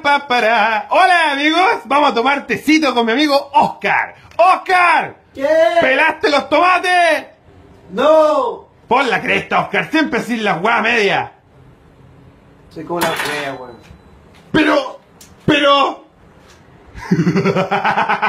Hola amigos, vamos a tomar tecito con mi amigo Oscar. Oscar, ¿Qué? ¿pelaste los tomates? No. Pon la cresta, Oscar, siempre sin la weá media. Se como la fea, weón. Pero, pero...